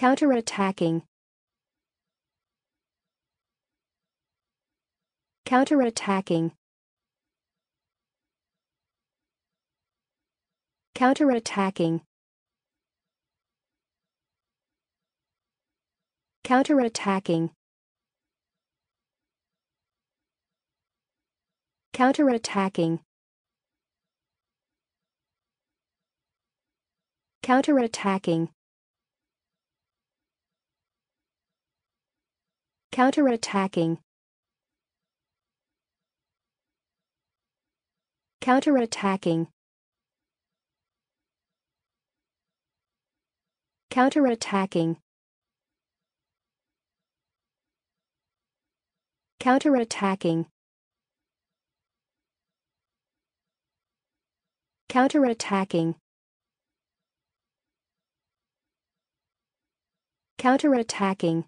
Counterattacking. Counterattacking. Counterattacking. Counterattacking. Counterattacking. Counterattacking. Counterattacking Counterattacking Counterattacking Counterattacking Counterattacking Counterattacking